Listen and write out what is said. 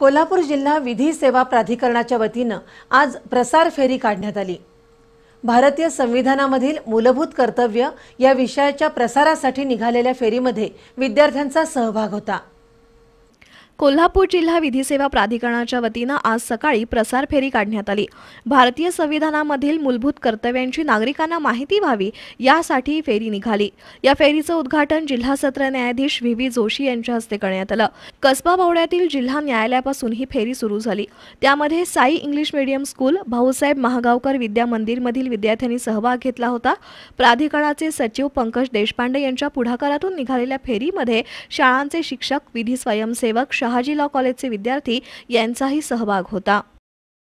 कोल्हापूर जिल्हा विधी सेवा प्राधिकरणाच्या वतीनं आज प्रसार फेरी काढण्यात आली भारतीय संविधानामधील मूलभूत कर्तव्य या विषयाच्या प्रसारासाठी निघालेल्या फेरीमध्ये विद्यार्थ्यांचा सहभाग होता कोल्हापूर जिल्हा विधी सेवा प्राधिकरणाच्या वतीनं आज सकाळी प्रसार फेरी काढण्यात आली भारतीय संविधानामधील मूलभूत कर्तव्यांची नागरिकांना माहिती व्हावी यासाठी फेरी निघाली या फेरीचं उद्घाटन जिल्हा सत्र न्यायाधीश व्ही व्ही जोशी यांच्या हस्ते करण्यात आलं कसबा बावड्यातील जिल्हा न्यायालयापासून ही फेरी सुरू झाली त्यामध्ये Sai English medium school Bhausaheb Mahagaonkar Vidya मंदिरमधील विद्यार्थ्यांनी सहभाग घेतला होता प्राधिकरणाचे सचिव पंकज देशपांडे यांच्या पुढाकारातून निघालेल्या फेरीमध्ये शाळांचे शिक्षक विधी स्वयंसेवक शहाजी लॉ कॉलेजचे विद्यार्थी यांचाही सहभाग होता